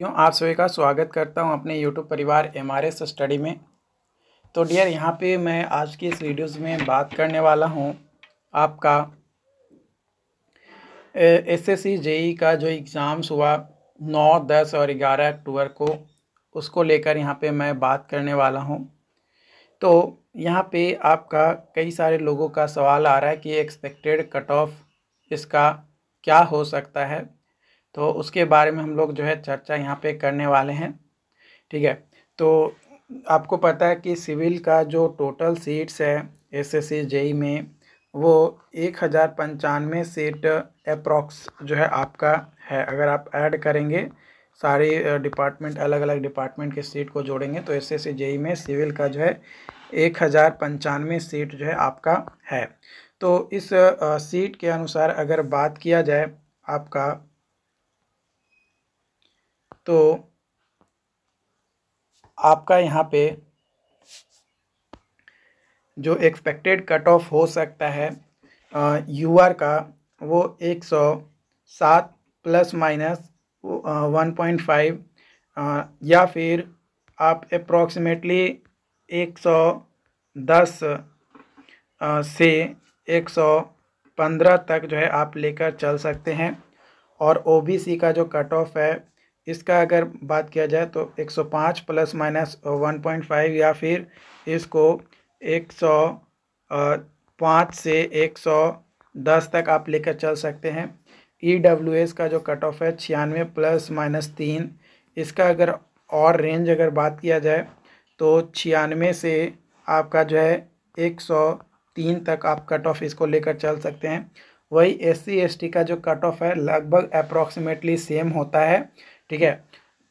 क्यों आप सभी का स्वागत करता हूं अपने यूट्यूब परिवार एम आर एस स्टडी में तो डियर यहां पे मैं आज की इस वीडियोस में बात करने वाला हूं आपका एस एस सी ई का जो एग्ज़ाम्स हुआ नौ दस और ग्यारह अक्टूबर को उसको लेकर यहाँ पे मैं बात करने वाला हूँ तो यहाँ पे आपका कई सारे लोगों का सवाल आ रहा है कि एक्सपेक्टेड कट ऑफ इसका क्या हो सकता है तो उसके बारे में हम लोग जो है चर्चा यहाँ पे करने वाले हैं ठीक है तो आपको पता है कि सिविल का जो टोटल सीट्स है एस एस जेई में वो एक हज़ार पंचानवे सीट अप्रॉक्स जो है आपका है अगर आप ऐड करेंगे सारे डिपार्टमेंट अलग अलग डिपार्टमेंट के सीट को जोड़ेंगे तो एस एस जेई में सिविल का जो है एक हज़ार पंचानवे सीट जो है आपका है तो इस सीट के अनुसार अगर बात किया जाए आपका तो आपका यहाँ पे जो एक्सपेक्टेड कट ऑफ हो सकता है यू आर का वो एक सौ सात plus minus one point five या फिर आप अप्रॉक्सीमेटली एक सौ दस से एक सौ पंद्रह तक जो है आप लेकर चल सकते हैं और ओबीसी का जो कट ऑफ है इसका अगर बात किया जाए तो 105 प्लस माइनस 1.5 या फिर इसको 105 से 110 तक आप लेकर चल सकते हैं ई डब्ल्यू एस का जो कट ऑफ है छियानवे प्लस माइनस तीन इसका अगर और रेंज अगर बात किया जाए तो छियानवे से आपका जो है एक सौ तीन तक आप कट ऑफ इसको लेकर चल सकते हैं वही एस सी एस टी का जो कट ऑफ है लगभग अप्रॉक्सीमेटली सेम होता है ठीक है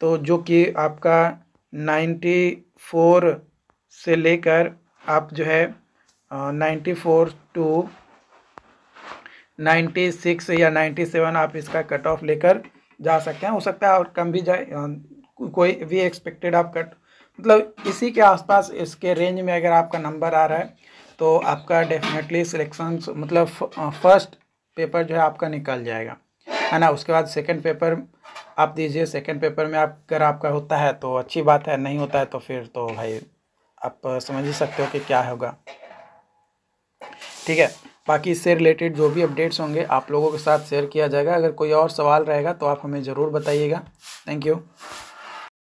तो जो कि आपका नाइन्टी फोर से लेकर आप जो है ninety four to ninety six या नाइन्टी सेवन आप इसका कट ऑफ लेकर जा सकते हैं हो सकता है और कम भी जाए कोई भी एक्सपेक्टेड आप कट मतलब इसी के आसपास इसके रेंज में अगर आपका नंबर आ रहा है तो आपका डेफिनेटली सिलेक्शन मतलब फर्स्ट पेपर जो है आपका निकल जाएगा है ना उसके बाद सेकंड पेपर आप दीजिए सेकेंड पेपर में आप अगर आपका होता है तो अच्छी बात है नहीं होता है तो फिर तो भाई आप समझ ही सकते हो कि क्या होगा ठीक है बाकी इससे रिलेटेड जो भी अपडेट्स होंगे आप लोगों के साथ शेयर किया जाएगा अगर कोई और सवाल रहेगा तो आप हमें ज़रूर बताइएगा थैंक यू